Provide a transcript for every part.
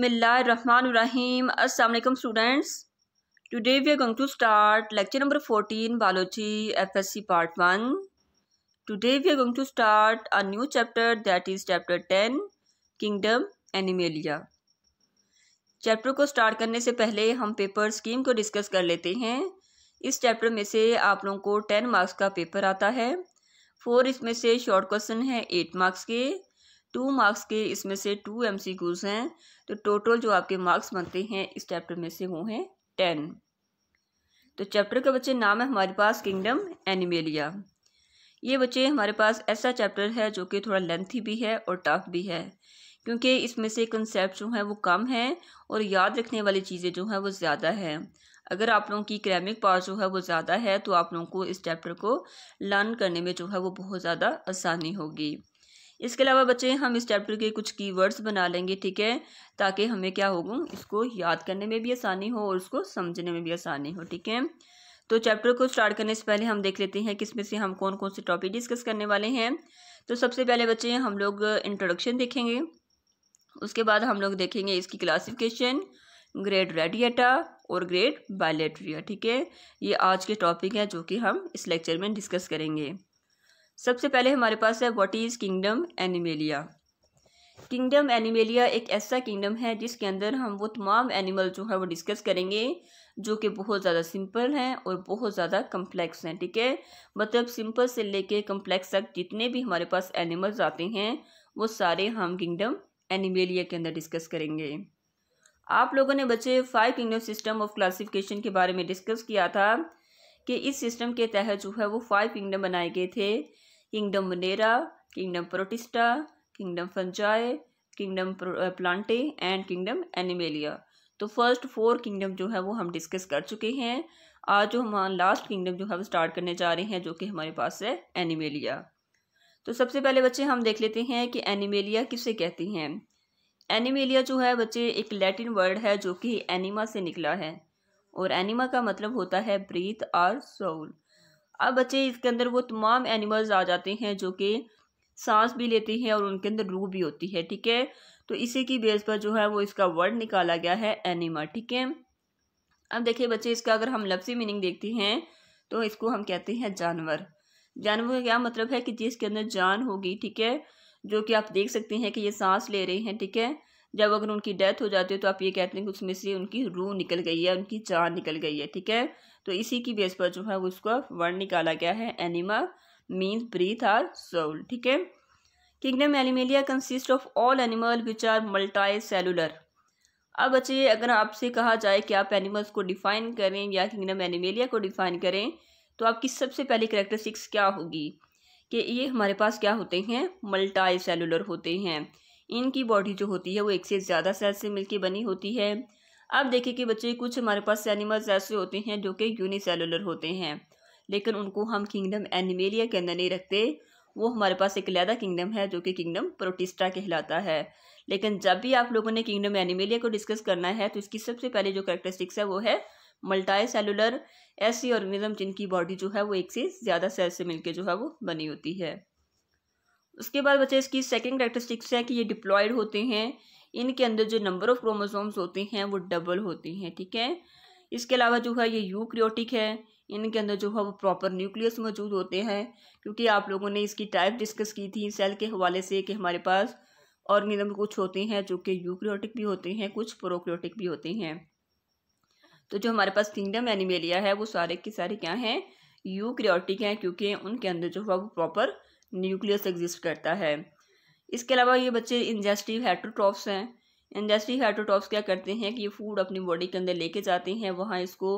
बिसमीम असलम students today we are going to start lecture number fourteen biology F S C part one today we are going to start a new chapter that is chapter ten kingdom Animalia chapter को start करने से पहले हम paper scheme को discuss कर लेते हैं इस चैप्टर में से आप लोगों को टेन मार्क्स का पेपर आता है फोर इसमें से शॉर्ट क्वेश्चन है एट मार्क्स के टू मार्क्स के इसमें से टू एम सी हैं तो टोटल जो आपके मार्क्स बनते हैं इस चैप्टर में से वो हैं टेन तो चैप्टर का बच्चे नाम है हमारे पास किंगडम एनिमेलिया ये बच्चे हमारे पास ऐसा चैप्टर है जो कि थोड़ा लेंथी भी है और टफ भी है क्योंकि इसमें से कंसेप्ट जो है वो कम है और याद रखने वाली चीज़ें जो हैं वो ज़्यादा है अगर आप लोगों की क्रैमिक पावर जो है वो ज़्यादा है तो आप लोगों को इस चैप्टर को लर्न करने में जो है वो बहुत ज़्यादा आसानी होगी इसके अलावा बच्चे हम इस चैप्टर के कुछ कीवर्ड्स बना लेंगे ठीक है ताकि हमें क्या होगा इसको याद करने में भी आसानी हो और उसको समझने में भी आसानी हो ठीक है तो चैप्टर को स्टार्ट करने से पहले हम देख लेते हैं कि इसमें से हम कौन कौन से टॉपिक डिस्कस करने वाले हैं तो सबसे पहले बच्चे हम लोग इंट्रोडक्शन देखेंगे उसके बाद हम लोग देखेंगे इसकी क्लासिफिकेशन ग्रेड रेडिएटा और ग्रेड बायोलेट्रिया ठीक है ये आज के टॉपिक हैं जो कि हम इस लेक्चर में डिस्कस करेंगे सबसे पहले हमारे पास है what is kingdom Animalia kingdom Animalia एक ऐसा किंगडम है जिसके अंदर हम वो तमाम एनिमल जो है वो डिस्कस करेंगे जो कि बहुत ज़्यादा सिंपल हैं और बहुत ज़्यादा कम्प्लेक्स हैं ठीक है मतलब सिंपल से लेके कम्प्लेक्स तक जितने भी हमारे पास एनिमल्स आते हैं वो सारे हम किंगडम एनिमेलिया के अंदर डिस्कस करेंगे आप लोगों ने बच्चे five kingdom system of classification के बारे में डिस्कस किया था कि इस सिस्टम के तहत जो है वो फाइव किंगडम बनाए गए थे kingdom Monera kingdom Protista kingdom Fungi kingdom Plantae and kingdom Animalia तो फर्स्ट फोर किंगडम जो है वो हम डिस्कस कर चुके हैं आज जो हम लास्ट uh, किंगडम जो है वो स्टार्ट करने जा रहे हैं जो कि हमारे पास है एनिमेलिया तो सबसे पहले बच्चे हम देख लेते हैं कि एनिमेलिया किसे कहते हैं एनिमेलिया जो है बच्चे एक लैटिन वर्ड है जो कि एनिमा से निकला है और एनिमा का मतलब होता है ब्रीथ और सोल अब बच्चे इसके अंदर वो तमाम एनिमल्स आ जाते हैं जो कि सांस भी लेते हैं और उनके अंदर रूह भी होती है ठीक है तो इसी की बेस पर जो है वो इसका वर्ड निकाला गया है एनिमा ठीक है अब देखिए बच्चे इसका अगर हम लफ्ज़ी मीनिंग देखते हैं तो इसको हम कहते हैं जानवर जानवर का क्या मतलब है कि जिसके अंदर जान होगी ठीक है जो कि आप देख सकते हैं कि ये सांस ले रहे हैं ठीक है जब अगर उनकी डेथ हो जाती है तो आप ये कहते हैं कि उसमें से उनकी रूह निकल गई है उनकी जान निकल गई है ठीक है तो इसी की बेस पर जो है उसको वर्ड निकाला गया है anima means breath or soul ठीक है kingdom Animalia consist of all animal which are multicellular अब बच्चे अगर आपसे कहा जाए कि आप एनिमल्स को डिफाइन करें या किंगडम एनिमेलिया को डिफाइन करें तो आपकी सबसे पहली करेक्टरिस्टिक्स क्या होगी कि ये हमारे पास क्या होते हैं मल्टाई सेलुलर होते हैं इनकी बॉडी जो होती है वो एक से ज़्यादा सेल से मिलकर बनी होती है अब देखिए कि बच्चे कुछ हमारे पास एनिमल्स ऐसे होते हैं जो कि यूनिसेलुलर होते हैं लेकिन उनको हम किंगडम एनिमेलिया के अंदर नहीं रखते वो हमारे पास एक लैदा किंगडम है जो कि किंगडम प्रोटिस्टा कहलाता है लेकिन जब भी आप लोगों ने किंगडम एनिमेलिया को डिस्कस करना है तो इसकी सबसे पहले जो करेक्टरिस्टिक्स है वो है मल्टाई सेलुलर ऐसी ऑर्गेनिज्म जिनकी बॉडी जो है वो एक से ज़्यादा सेल से मिलकर जो है वो बनी होती है उसके बाद बच्चे इसकी सेकेंड करेक्टरिस्टिक्स है कि ये डिप्लॉयड होते हैं इनके अंदर जो नंबर ऑफ क्रोमोसोम्स होते हैं वो डबल होते हैं ठीक है इसके अलावा जो है ये यूक्रियोटिक है इनके अंदर जो है वो प्रॉपर न्यूक्लियस मौजूद होते हैं क्योंकि आप लोगों ने इसकी टाइप डिस्कस की थी सेल के हवाले से कि हमारे पास ऑर्गेनिज्म कुछ होते हैं जो कि यूक्रियोटिक भी होते हैं कुछ प्रोक्रियोटिक भी होते हैं तो जो हमारे पास किंगडम एनिमेलिया है वो सारे के सारे क्या हैं यूक्रियोटिक हैं क्योंकि उनके अंदर जो है वो प्रॉपर न्यूक्लियस एग्जिस्ट करता है इसके अलावा ये बच्चे इंजेस्टिव हेट्रोट्रॉप्स हैं इंजेस्टिव हेट्रोट्रॉप्स क्या करते हैं कि ये फूड अपनी बॉडी के अंदर लेके जाते हैं वहाँ इसको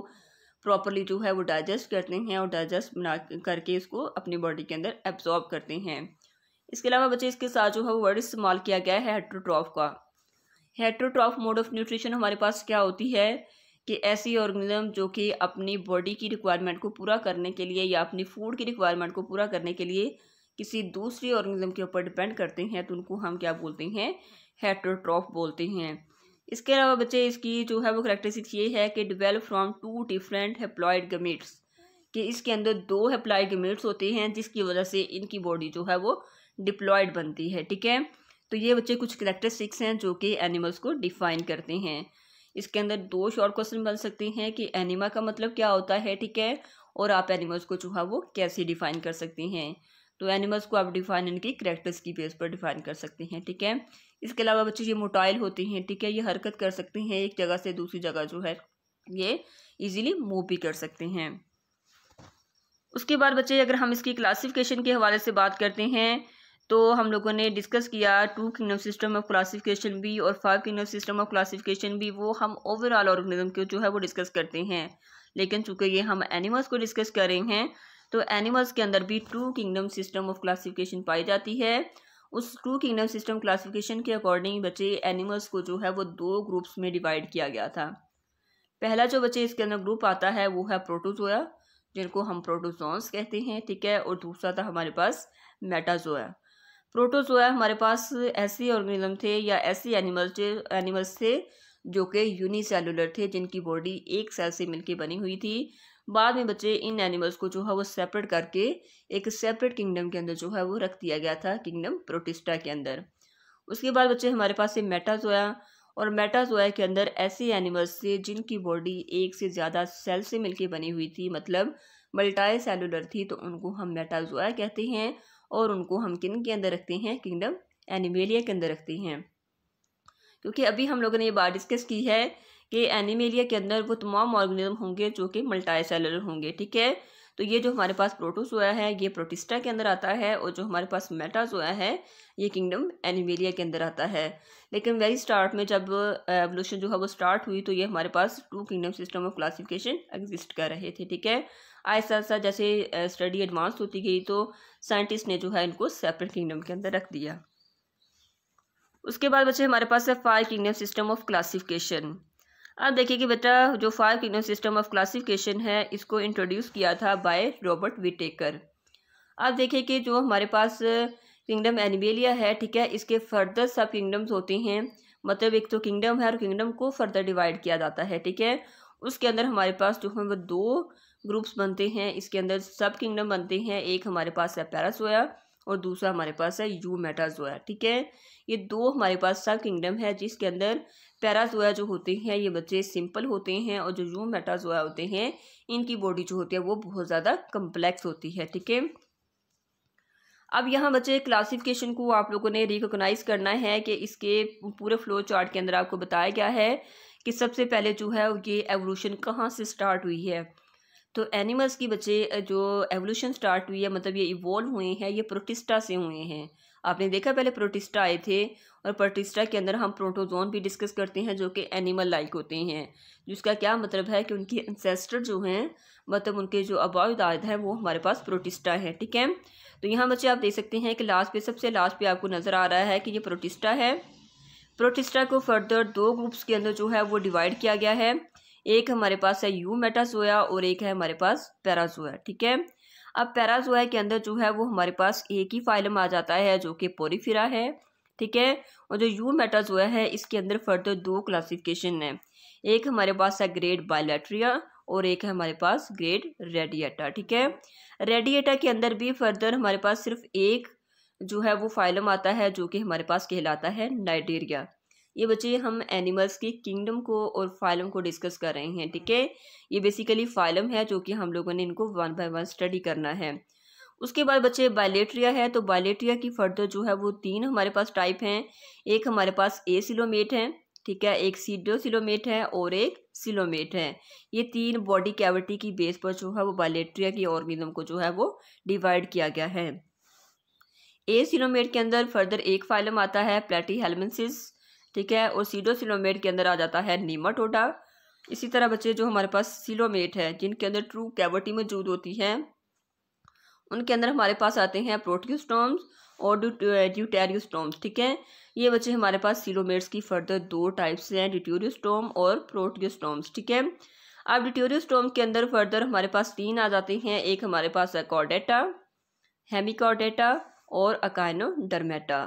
प्रॉपरली जो है वो डाइजेस्ट करते हैं और डाइजेस्ट बना करके इसको अपनी बॉडी के अंदर एब्जॉर्ब करते हैं इसके अलावा बच्चे इसके साथ जो है वो वर्ड इस्तेमाल किया गया है हेट्रोट्रॉफ का हेट्रोट्रॉफ मोड ऑफ न्यूट्रिशन हमारे पास क्या होती है कि ऐसी ऑर्गेनिज्म जो कि अपनी बॉडी की रिक्वायरमेंट को पूरा करने के लिए या अपनी फूड की रिक्वायरमेंट को पूरा करने के लिए किसी दूसरी ऑर्गेनिज्म के ऊपर डिपेंड करते हैं तो उनको हम क्या बोलते हैं हेट्रोट्रॉफ बोलते हैं इसके अलावा बच्चे इसकी जो है वो करेक्टरिस्टिक्स ये है कि develop from two different haploid gametes कि इसके अंदर दो हेप्लॉयड गमीट्स होते हैं जिसकी वजह से इनकी बॉडी जो है वो डिप्लॉयड बनती है ठीक है तो ये बच्चे कुछ करेक्टरिस्टिक्स हैं जो कि एनिमल्स को डिफाइन करते हैं इसके अंदर दो शॉर्ट क्वेश्चन बन सकते हैं कि एनिमा का मतलब क्या होता है ठीक है और आप एनिमल्स को जो है वो कैसे डिफाइन कर सकते हैं तो एनिमल्स को आप डिफाइन इनके करेक्टर्स की बेस पर डिफाइन कर सकते हैं ठीक है इसके अलावा बच्चे ये मोटाइल होते हैं ठीक है ये हरकत कर सकते हैं एक जगह से दूसरी जगह जो है ये इजीली मूव भी कर सकते हैं उसके बाद बच्चे अगर हम इसकी क्लासिफिकेशन के हवाले से बात करते हैं तो हम लोगों ने डिस्कस किया two kingdom system of classification भी और five kingdom system of classification भी वो हम ओवरऑल ऑर्गेनिज्म को जो है वो डिस्कस करते हैं लेकिन चूंकि ये हम एनिमल्स को डिस्कस कर रहे हैं तो एनिमल्स के अंदर भी two kingdom system of classification पाई जाती है उस टू किंगडम सिस्टम क्लासिफिकेशन के अकॉर्डिंग बच्चे एनिमल्स को जो है वो दो ग्रुप्स में डिवाइड किया गया था पहला जो बच्चे इसके अंदर ग्रुप आता है वो है प्रोटोजोया जिनको हम प्रोटोजोन्स कहते हैं ठीक है और दूसरा था हमारे पास मेटाजोया प्रोटोजोया हमारे पास ऐसे ऑर्गेनिज्म थे या ऐसे एनिमल्स थे एनिमल्स थे जो कि यूनिसेलुलर थे जिनकी बॉडी एक सेल से मिलकर बनी हुई थी बाद में बच्चे इन एनिमल्स को जो है वो सेपरेट करके एक सेपरेट किंगडम के अंदर जो है वो रख दिया गया था किंगडम प्रोटिस्टा के अंदर उसके बाद बच्चे हमारे पास से मेटाजोया और मेटाजोया के अंदर ऐसे एनिमल्स थे जिनकी बॉडी एक से ज़्यादा सेल से मिलकर बनी हुई थी मतलब मल्टाई सेलुलर थी तो उनको हम मेटाजोया कहते हैं और उनको हम किन के अंदर रखते हैं किंगडम एनिमेलिया के अंदर रखते हैं क्योंकि अभी हम लोगों ने ये बात डिस्कस की है कि एनिमेलिया के अंदर वो तमाम ऑर्गेनिज्म होंगे जो कि मल्टाई सेलर होंगे ठीक है तो ये जो हमारे पास हुआ है ये प्रोटिस्टा के अंदर आता है और जो हमारे पास मेटाजोया है ये किंगडम एनिमेलिया के अंदर आता है लेकिन वेरी स्टार्ट में जब एवोल्यूशन जो है वो स्टार्ट हुई तो ये हमारे पास two kingdom system of classification exist कर रहे थे ठीक है आहिस्ता आहिस्ता जैसे स्टडी एडवांस होती गई तो साइंटिस्ट ने जो है इनको सेपरेट किंगडम के अंदर रख दिया उसके बाद बच्चे हमारे पास है five kingdom system of classification अब देखिए कि बेटा जो five kingdom system of classification है इसको इंट्रोड्यूस किया था बाय रॉबर्ट विटेकर अब देखिए कि जो हमारे पास किंगडम एनिबेलिया है ठीक है इसके फर्दर सब किंगडम्स होते हैं मतलब एक तो किंगडम है और किंगडम को फर्दर डिवाइड किया जाता है ठीक है उसके अंदर हमारे पास जो है वो दो ग्रुप्स बनते हैं इसके अंदर सब किंगडम बनते हैं एक हमारे पास है पैरासोया और दूसरा हमारे पास है यू मेटाजोया ठीक है ये दो हमारे पास सब किंगडम है जिसके अंदर पैराजोया जो होते हैं ये बच्चे सिंपल होते हैं और जो यू मेटाजोया होते हैं इनकी बॉडी जो होती है वो बहुत ज़्यादा कम्प्लेक्स होती है ठीक है अब यहाँ बच्चे क्लासिफिकेशन को आप लोगों ने रिकोगनाइज करना है कि इसके पूरे फ्लो चार्ट के अंदर आपको बताया गया है कि सबसे पहले जो है ये एवोल्यूशन कहाँ से स्टार्ट हुई है तो एनिमल्स की बच्चे जो एवोल्यूशन स्टार्ट हुई है मतलब ये इवॉल्व हुए हैं ये प्रोटिस्टा से हुए हैं आपने देखा पहले प्रोटिस्टा आए थे और प्रोटिस्टा के अंदर हम प्रोटोजोन भी डिस्कस करते हैं जो कि एनिमल लाइक होते हैं जिसका क्या मतलब है कि उनके इंसेस्टर जो हैं मतलब उनके जो अबाउदाद हैं वो हमारे पास प्रोटिस्टा है ठीक है तो यहाँ बच्चे आप देख सकते हैं कि लास्ट पे सबसे लास्ट पे आपको नज़र आ रहा है कि ये प्रोटिस्टा है प्रोटिस्टा को फर्दर दो ग्रुप्स के अंदर जो है वो डिवाइड किया गया है एक हमारे पास है यू मेटाजोया और एक है हमारे पास पैराजोया ठीक है अब पैराजोआ के अंदर जो है वो हमारे पास एक ही फाइलम आ जाता है जो कि पोरीफिरा है ठीक है और जो यू मेटाजोआ है इसके अंदर फर्दर दो क्लासिफिकेशन है एक हमारे पास है ग्रेड बायोलेट्रिया और एक है हमारे पास ग्रेड रेडिएटा ठीक है रेडिएटा के अंदर भी फर्दर हमारे पास सिर्फ एक जो है वो फाइलम आता है जो कि हमारे पास कहलाता है नाइडेरिया ये बच्चे हम एनिमल्स की किंगडम को और फाइलम को डिस्कस कर रहे हैं ठीक है ये बेसिकली फाइलम है जो कि हम लोगों ने इनको वन बाय वन स्टडी करना है उसके बाद बच्चे बायलेट्रिया है तो बायलेट्रिया की फर्दर जो है वो तीन हमारे पास टाइप हैं एक हमारे पास ए सिलोमेट है ठीक है एक सीडो सिलोमेट है और एक सिलोमेट है ये तीन बॉडी कैविटी की बेस पर जो है वो बायलेट्रिया की ऑर्गेनिज्म को जो है वो डिवाइड किया गया है ए सिलोमेट के अंदर फर्दर एक फाइलम आता है प्लेटी हेलमेंसिस ठीक है और सीडोसिलोमेट के अंदर आ जाता है नीमाटोडा इसी तरह बच्चे जो हमारे पास सिलोमेट है जिनके अंदर ट्रू कैविटी मौजूद होती है उनके अंदर हमारे पास आते हैं प्रोटियोस्टोम्स और ड्यूटेरियोस्टोम्स ठीक है ये बच्चे हमारे पास सिलोमेट्स की फर्दर दो टाइप्स हैं डिट्यूरियोस्टोम और प्रोटियोस्टोम्स ठीक है अब डिट्यूरियोस्टोम के अंदर फर्दर हमारे पास तीन आ जाते हैं एक हमारे पास है कॉर्डेटा हेमिकॉर्डेटा और अकाइनोडर्मेटा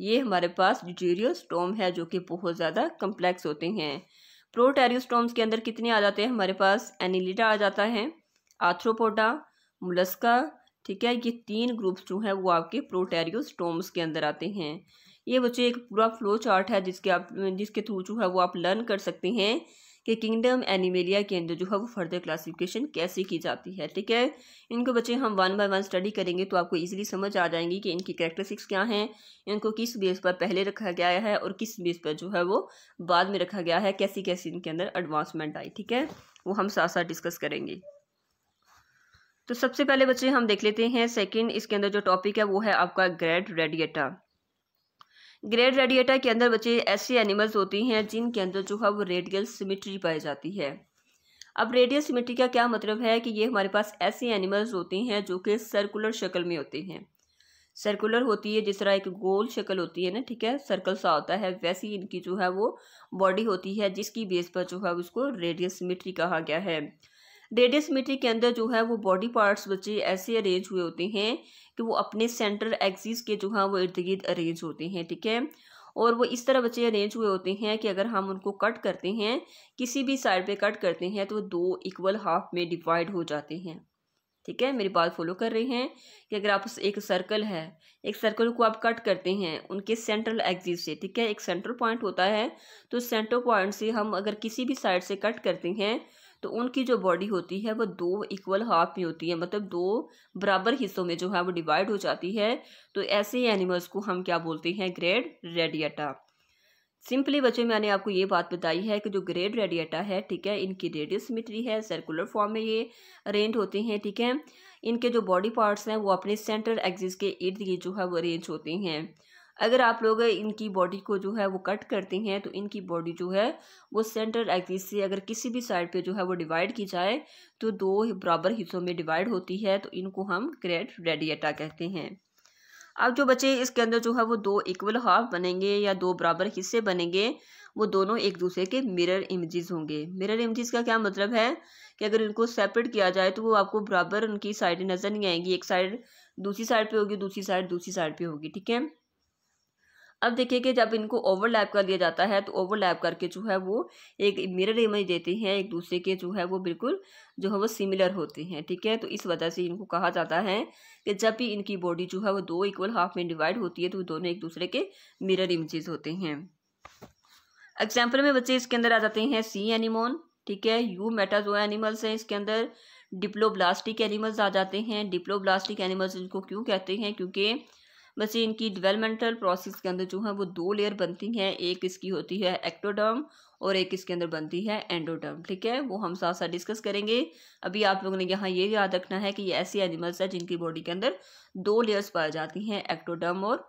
ये हमारे पास ड्यूटेरियोस्टोम है जो कि बहुत ज़्यादा कम्प्लेक्स होते हैं प्रोटेरियोस्टोम्स के अंदर कितने आ जाते हैं हमारे पास एनिलिडा आ जाता है आर्थ्रोपोडा मुलस्का ठीक है ये तीन ग्रुप्स जो हैं वो आपके प्रोटेरियोस्टोम्स के अंदर आते हैं ये बच्चे एक पूरा फ्लो चार्ट है जिसके आप जिसके थ्रू जो है वो आप लर्न कर सकते हैं कि किंगडम एनिमेलिया के अंदर जो है वो फर्दर क्लासिफिकेशन कैसे की जाती है ठीक है इनको बच्चे हम वन बाय वन स्टडी करेंगे तो आपको इजीली समझ आ जाएंगी कि इनकी करेक्टरिस्टिक्स क्या हैं इनको किस बेस पर पहले रखा गया है और किस बेस पर जो है वो बाद में रखा गया है कैसी कैसी इनके अंदर एडवांसमेंट आई ठीक है वो हम साथ साथ डिस्कस करेंगे तो सबसे पहले बच्चे हम देख लेते हैं सेकेंड इसके अंदर जो टॉपिक है वो है आपका ग्रेड रेडिएटा ग्रेड रेडिएटा के अंदर बच्चे ऐसे एनिमल्स होती हैं जिनके अंदर जो है वो रेडियल सिमिट्री पाई जाती है अब रेडियल सिमेट्री का क्या मतलब है कि ये हमारे पास ऐसे एनिमल्स होती हैं जो कि सर्कुलर शक्ल में होती हैं सर्कुलर होती है जिस तरह एक गोल शक्ल होती है ना ठीक है सर्कल सा होता है वैसी इनकी जो है वो बॉडी होती है जिसकी बेस पर जो है उसको रेडियल सिमिट्री कहा गया है रेडियल सिमेट्री के अंदर जो है वो बॉडी पार्ट्स बच्चे ऐसे अरेंज हुए होते हैं कि वो अपने सेंटर एक्सिस के जो हैं वो इर्द गिर्द अरेंज होते हैं ठीक है और वो इस तरह बच्चे अरेंज हुए होते हैं कि अगर हम उनको कट करते हैं किसी भी साइड पे कट करते हैं तो वो दो इक्वल हाफ में डिवाइड हो जाते हैं ठीक है मेरी बात फॉलो कर रहे हैं कि अगर आप एक सर्कल है एक सर्कल को आप कट करते हैं उनके सेंट्रल एक्सिस से ठीक है एक सेंट्रल पॉइंट होता है तो सेंट्रल पॉइंट से हम अगर किसी भी साइड से कट करते हैं तो उनकी जो बॉडी होती है वो दो इक्वल हाफ में होती है मतलब दो बराबर हिस्सों में जो है वो डिवाइड हो जाती है तो ऐसे एनिमल्स को हम क्या बोलते हैं ग्रेड रेडिएटा सिंपली बच्चों मैंने आपको ये बात बताई है कि जो ग्रेड रेडिएटा है ठीक है इनकी रेडियस सिमिट्री है सर्कुलर फॉर्म में ये अरेंज होते हैं ठीक है इनके जो बॉडी पार्ट्स हैं वो अपने सेंट्रल एक्सिस के इर्द गिर्द जो है वो अरेंज होते हैं अगर आप लोग इनकी बॉडी को जो है वो कट करते हैं तो इनकी बॉडी जो है वो सेंटर एक्सिस से अगर किसी भी साइड पे जो है वो डिवाइड की जाए तो दो बराबर हिस्सों में डिवाइड होती है तो इनको हम ग्रेट रेडिएटा कहते हैं अब जो बच्चे इसके अंदर जो है वो दो इक्वल हाफ बनेंगे या दो बराबर हिस्से बनेंगे वो दोनों एक दूसरे के मिरर इमेजेस होंगे मिरर इमेजेस का क्या मतलब है कि अगर इनको सेपरेट किया जाए तो वो आपको बराबर उनकी साइड नज़र नहीं आएंगी एक साइड दूसरी साइड पे होगी दूसरी साइड दूसरी साइड पे होगी ठीक है अब देखिए कि जब इनको ओवरलैप कर दिया जाता है तो ओवरलैप करके जो है वो एक मिरर इमेज देती हैं एक दूसरे के जो है वो बिल्कुल जो है वो सिमिलर होते हैं ठीक है तो इस वजह से इनको कहा जाता है कि जब भी इनकी बॉडी जो है वो दो इक्वल हाफ में डिवाइड होती है तो दोनों एक दूसरे के मिरर इमेजेस होते हैं एग्जाम्पल में बच्चे इसके अंदर आ जाते हैं सी एनिमोन ठीक है यू मेटाजो एनिमल्स हैं इसके अंदर डिप्लोब्लास्टिक एनिमल्स आ जाते हैं डिप्लोब्लास्टिक एनिमल्स इनको क्यों कहते हैं क्योंकि बच्चे इनकी डिवेलपमेंटल प्रोसेस के अंदर जो है वो दो लेयर बनती हैं एक इसकी होती है एक्टोडर्म और एक इसके अंदर बनती है एंडोडर्म ठीक है वो हम साथ साथ डिस्कस करेंगे अभी आप लोगों ने यहाँ ये याद रखना है कि ये ऐसी एनिमल्स हैं जिनकी बॉडी के अंदर दो लेयर्स पाई जाती हैं एक्टोडर्म और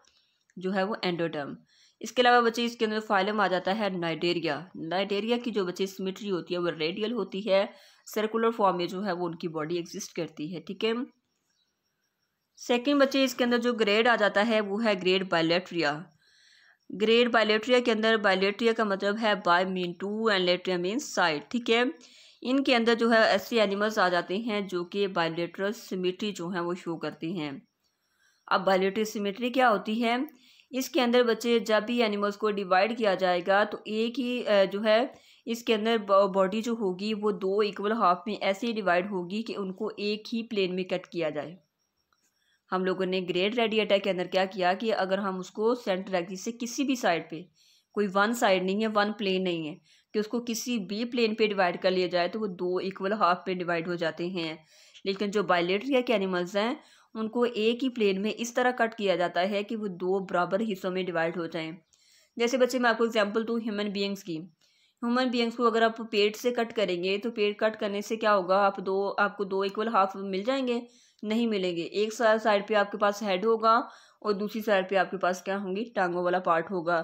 जो है वो एंडोडर्म इसके अलावा बच्चे इसके अंदर फाइलम आ जाता है नाइडेरिया नाइडेरिया की जो बच्चे सिमिट्री होती है वो रेडियल होती है सर्कुलर फॉर्म में जो है वो उनकी बॉडी एग्जिस्ट करती है ठीक है सेकंड बच्चे इसके अंदर जो ग्रेड आ जाता है वो है ग्रेड बायोलेट्रिया ग्रेड बायोलेट्रिया के अंदर बायोलेट्रिया का मतलब है bi mean two and lateria mean side ठीक है इनके अंदर जो है ऐसे एनिमल्स आ जाते हैं जो कि बायोलेट्रल सिमेट्री जो है वो शो करती हैं अब बायोलेट्रल सिमेट्री क्या होती है इसके अंदर बच्चे जब भी एनिमल्स को डिवाइड किया जाएगा तो एक ही जो है इसके अंदर बॉडी जो होगी वो दो इक्वल हाफ में ऐसे डिवाइड होगी कि उनको एक ही प्लेन में कट किया जाए हम लोगों ने ग्रेट रेडिएटर के अंदर क्या किया कि अगर हम उसको सेंटर एक्सिस से किसी भी साइड पे कोई वन साइड नहीं है वन प्लेन नहीं है कि उसको किसी भी प्लेन पे डिवाइड कर लिया जाए तो वो दो इक्वल हाफ पे डिवाइड हो जाते हैं लेकिन जो बायोलेट्रिया के एनिमल्स हैं उनको एक ही प्लेन में इस तरह कट किया जाता है कि वो दो बराबर हिस्सों में डिवाइड हो जाएँ जैसे बच्चे मैं आपको एग्जाम्पल दूँ ह्यूमन बींग्स की ह्यूमन बींग्स को अगर आप पेट से कट करेंगे तो पेट कट करने से क्या होगा आप दो आपको दो इक्वल हाफ मिल जाएंगे नहीं मिलेंगे एक साइड पे आपके पास हेड होगा और दूसरी साइड पे आपके पास क्या होंगी टांगों वाला पार्ट होगा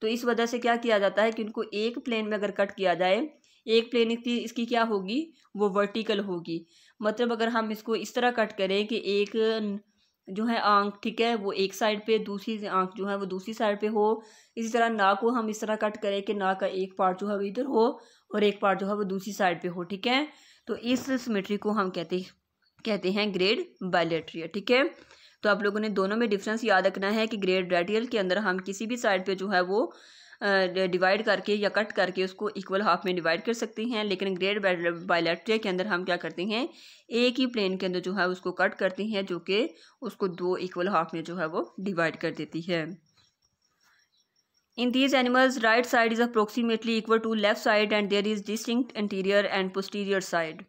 तो इस वजह से क्या किया जाता है कि उनको एक प्लेन में अगर कट किया जाए एक प्लेन इसकी इसकी क्या होगी वो वर्टिकल होगी मतलब अगर हम इसको इस तरह कट करें कि एक जो है आंख ठीक है वो एक साइड पे दूसरी आंख जो है वो दूसरी साइड पे हो इसी तरह नाक को हम इस तरह कट करें कि नाक का एक पार्ट जो है वो इधर हो और एक पार्ट जो है वो दूसरी साइड पे हो ठीक है तो इस सिमेट्री को हम कहते हैं कहते हैं ग्रेड बायोलेट्रिया ठीक है तो आप लोगों ने दोनों में डिफरेंस याद रखना है कि ग्रेड रेडियल के अंदर हम किसी भी साइड पे जो है वो डिवाइड करके या कट करके उसको इक्वल हाफ में डिवाइड कर सकते हैं लेकिन ग्रेड बायोलेट्रिया के अंदर हम क्या करते हैं एक ही प्लेन के अंदर जो है उसको कट करते हैं जो कि उसको दो इक्वल हाफ में जो है वो डिवाइड कर देती है in these animals right side is approximately equal to left side and there is distinct anterior and posterior side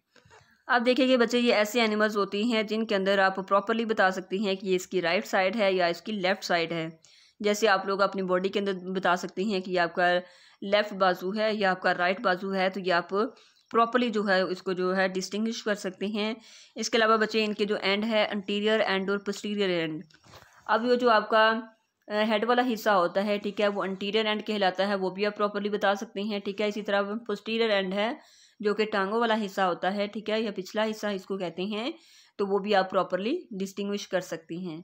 आप देखेंगे बच्चे ये ऐसे एनिमल्स होती हैं जिनके अंदर आप प्रॉपरली बता सकती हैं कि ये इसकी राइट साइड है या इसकी लेफ़्ट साइड है जैसे आप लोग अपनी बॉडी के अंदर बता सकती हैं कि ये आपका लेफ़्ट बाजू है या आपका राइट बाजू है तो ये आप प्रॉपरली जो है इसको जो है डिस्टिंग्विश कर सकते हैं इसके अलावा बच्चे इनके जो एंड है अंटीरियर एंड और पोस्टीरियर एंड अब ये जो आपका हेड वाला हिस्सा होता है ठीक है वो अंटीरियर एंड कहलाता है वो भी आप प्रॉपरली बता सकते हैं ठीक है इसी तरह पोस्टीरियर एंड है जो कि टांगों वाला हिस्सा होता है ठीक है या पिछला हिस्सा इसको कहते हैं तो वो भी आप प्रॉपरली डिस्टिंग्विश कर सकती हैं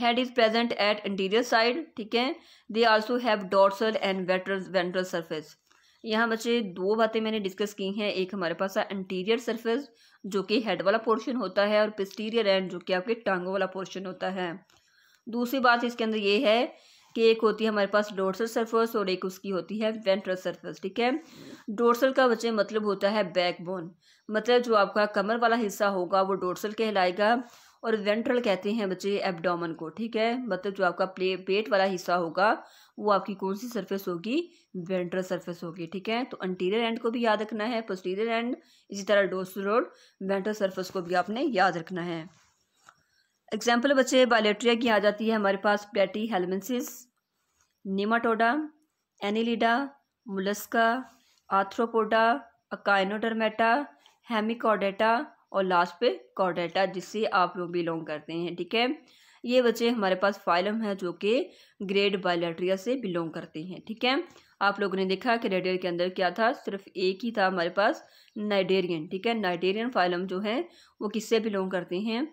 head is present at anterior side ठीक है they also have dorsal and ventral ventral surface यहाँ बच्चे दो बातें मैंने डिस्कस की हैं एक हमारे पास है इंटीरियर सर्फेस जो कि हेड वाला पोर्शन होता है और पिस्टीरियर एंड जो कि आपके टांगों वाला पोर्शन होता है दूसरी बात इसके अंदर ये है कि एक होती है हमारे पास डोर्सल सरफेस और एक उसकी होती है वेंट्रल सरफेस ठीक है डोर्सल का बच्चे मतलब होता है बैकबोन मतलब जो आपका कमर वाला हिस्सा होगा वो डोर्सल कहलाएगा और वेंट्रल कहते हैं बच्चे एब्डोमन को ठीक है मतलब जो आपका प्ले पेट वाला हिस्सा होगा वो आपकी कौन सी सरफेस होगी वेंट्रल सरफेस होगी ठीक है तो अंटीरियर एंड को भी याद रखना है पोस्टीरियर एंड इसी तरह डोसल और वेंट्रल सर्फेस को भी आपने याद रखना है एग्जाम्पल बच्चे बायोलेट्रिया की आ जाती है हमारे पास Platyhelminthes Nematoda Annelida Mollusca Arthropoda Echinodermata Hemichordata और लास्ट पे कॉडेटा जिससे आप लोग बिलोंग करते हैं ठीक है ये बच्चे हमारे पास फाइलम है जो कि ग्रेड बायोलेट्रिया से बिलोंग करते हैं ठीक है आप लोगों ने देखा कि रेडियर के अंदर क्या था सिर्फ एक ही था हमारे पास नाइडेरियन ठीक है नाइडेरियन फाइलम जो है वो किससे बिलोंग करते हैं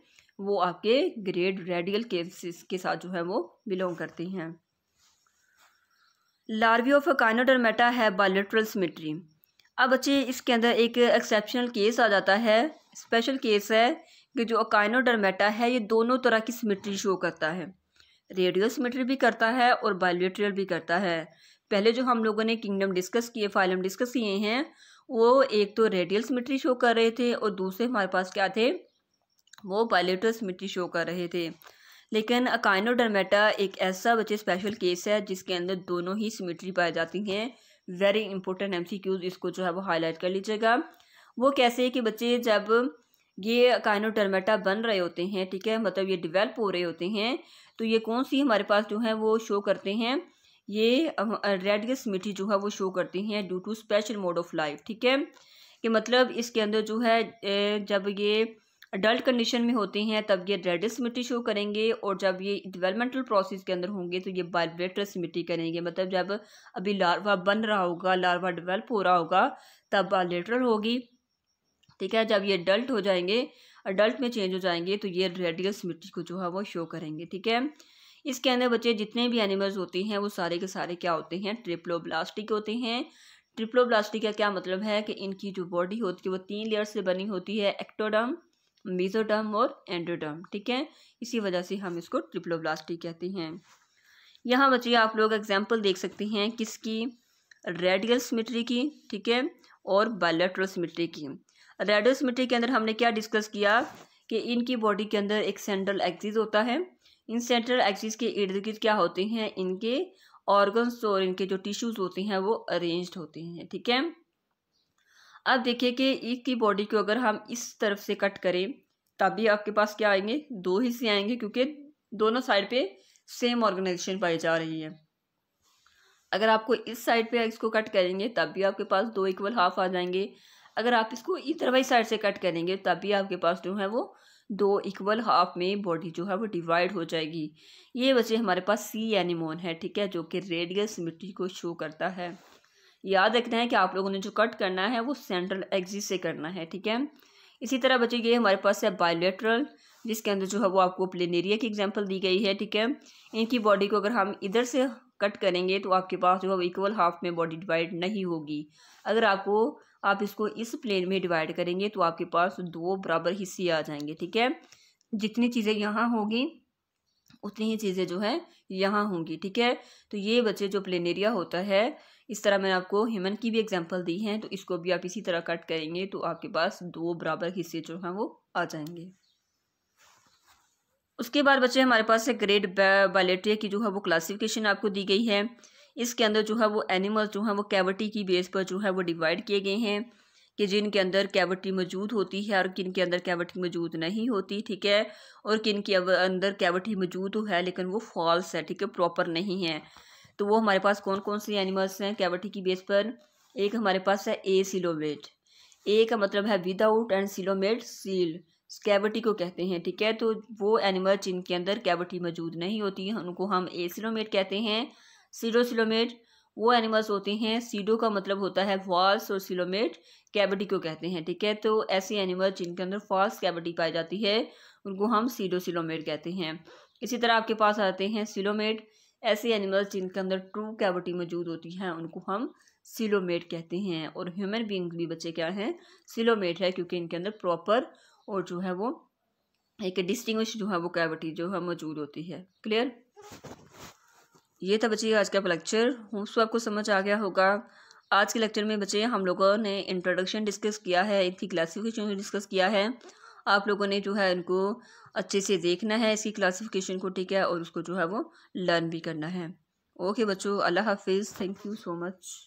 वो आपके ग्रेड रेडियल केसेस के साथ जो है वो बिलोंग करते हैं लार्वी ऑफ काइनोडर्मेटा है बायोलेट्रल सिमेट्री अब बच्चे इसके अंदर एक एक्सेप्शनल केस आ जाता है स्पेशल केस है कि जो अकाइनोडर्मेटा है ये दोनों तरह की सिमेट्री शो करता है रेडियो सिमेट्री भी करता है और बायोलेट्रियल भी करता है पहले जो हम लोगों ने किंगडम डिस्कस किए फाइलम डिस्कस किए हैं वो एक तो रेडियल सिमेट्री शो कर रहे थे और दूसरे हमारे पास क्या थे वो बायोलेट्रल सिमेट्री शो कर रहे थे लेकिन अकाइनोडर्मेटा एक ऐसा बच्चे स्पेशल केस है जिसके अंदर दोनों ही सिमिट्री पाई जाती हैं very important M C Qs इसको जो है वो हाईलाइट कर लीजिएगा वो कैसे कि बच्चे जब ये डरमेटा बन रहे होते हैं ठीक है मतलब ये डिवेल्प हो रहे होते हैं तो ये कौन सी हमारे पास जो है वो शो करते हैं ये रेड की जो है वो शो करते हैं due to special mode of life ठीक है कि मतलब इसके अंदर जो है जब ये अडल्ट कंडीशन में होते हैं तब ये रेड मिट्टी शो करेंगे और जब ये डेवलपमेंटल प्रोसेस के अंदर होंगे तो ये वाइब्रेटरस मिट्टी करेंगे मतलब जब अभी लार्वा बन रहा होगा लार्वा डेवलप हो रहा होगा तब बायोलेटरल होगी ठीक है जब ये अडल्ट हो जाएंगे अडल्ट में चेंज हो जाएंगे तो ये रेडियस मिट्टी को जो है वो शो करेंगे ठीक है इसके अंदर बच्चे जितने भी एनिमल्स होते हैं वो सारे के सारे क्या होते हैं ट्रिप्लोब्लास्टिक होते हैं ट्रिप्लोब्लास्टिक का क्या मतलब है कि इनकी जो बॉडी होती है वो तीन लेयर से बनी होती है एक्टोडम मीजोडम और एंडोडर्म ठीक है इसी वजह से हम इसको ट्रिपलोब्लास्टी कहते हैं यहाँ बच्चे आप लोग एग्जाम्पल देख सकते हैं किसकी रेडियल सिमेट्री की ठीक है और बायोलेट्रल सिमेट्री की रेडियल सिमेट्री के अंदर हमने क्या डिस्कस किया कि इनकी बॉडी के अंदर एक सेंट्रल एक्सिस होता है इन सेंट्रल एक्सिस के इर्द गिर्द क्या होते हैं इनके ऑर्गन्स और इनके जो टिश्यूज़ होते हैं वो अरेंज्ड होते हैं ठीक है अब देखिए कि ईग की बॉडी को अगर हम इस तरफ से कट करें तभी आपके पास क्या आएंगे दो हिस्से आएंगे क्योंकि दोनों साइड पे सेम ऑर्गेनाइजेशन पाई जा रही है अगर आपको इस साइड पे इसको कट करेंगे तब भी आपके पास दो इक्वल हाफ आ जाएंगे अगर आप इसको इधर वही साइड से कट करेंगे तब भी आपके पास जो है वो दो इक्वल हाफ में बॉडी जो है वो डिवाइड हो जाएगी ये वजह हमारे पास सी एनिमोन है ठीक है जो कि रेडियल सिमिट्री को शो करता है याद रखना है कि आप लोगों ने जो कट करना है वो सेंट्रल एग्जिस से करना है ठीक है इसी तरह बच्चे ये हमारे पास है बायोलेट्रल जिसके अंदर जो है वो आपको प्लेन एरिया की एग्जाम्पल दी गई है ठीक है इनकी बॉडी को अगर हम इधर से कट करेंगे तो आपके पास जो है वो इक्वल हाफ में बॉडी डिवाइड नहीं होगी अगर आपको आप इसको इस प्लेन में डिवाइड करेंगे तो आपके पास दो बराबर हिस्से आ जाएंगे ठीक है जितनी चीज़ें यहाँ होगी उतनी ही चीज़ें जो है यहाँ होंगी ठीक है तो ये बच्चे जो प्लेन एरिया होता है इस तरह मैंने आपको ह्यूमन की भी एग्जाम्पल दी है तो इसको भी आप इसी तरह कट करेंगे तो आपके पास दो बराबर हिस्से जो हैं वो आ जाएंगे उसके बाद बच्चे हमारे पास है ग्रेड बायोलेट्रिया की जो है वो क्लासिफिकेशन आपको दी गई है इसके अंदर जो है वो एनिमल्स जो हैं वो कैविटी की बेस पर जो है वो डिवाइड किए गए हैं कि जिनके अंदर कैविटी मौजूद होती है और किन के अंदर कैविटी मौजूद नहीं होती ठीक है और किन के अंदर कैविटी मौजूद तो है लेकिन वो फॉल्स है ठीक है प्रॉपर नहीं है तो वो हमारे पास कौन कौन से एनिमल्स हैं कैविटी की बेस पर एक हमारे पास है ए सिलोमेट ए का मतलब है without and coelomate coel cavity को कहते हैं ठीक है तो वो एनिमल जिनके अंदर कैविटी मौजूद नहीं होती है उनको हम ए सिलोमेट कहते हैं सीडो सिलोमेट वो एनिमल्स होते हैं सीडो का मतलब होता है फॉल्स और सिलोमेट कैविटी को कहते हैं ठीक है तो ऐसे एनिमल जिनके अंदर फॉल्स कैविटी पाई जाती है उनको हम सीडो सिलोमेट कहते हैं इसी तरह आपके पास आते हैं सिलोमेट ऐसे एनिमल्स जिनके अंदर ट्रू कैविटी मौजूद होती है उनको हम सिलोमेट कहते हैं और ह्यूमन बींग भी बच्चे क्या हैं सिलोमेट है क्योंकि इनके अंदर प्रॉपर और जो है वो एक डिस्टिंग जो है वो कैविटी जो है मौजूद होती है क्लियर ये था बच्चे आज का लेक्चर सो आपको समझ आ गया होगा आज के लेक्चर में बच्चे हम लोगों ने इंट्रोडक्शन डिस्कस किया है इनकी क्लासिफिकेशन डिस्कस किया है आप लोगों ने जो है इनको अच्छे से देखना है इसकी क्लासिफिकेशन को ठीक है और उसको जो है वो लर्न भी करना है ओके बच्चों अल्लाह हाफिज़ थैंक यू सो मच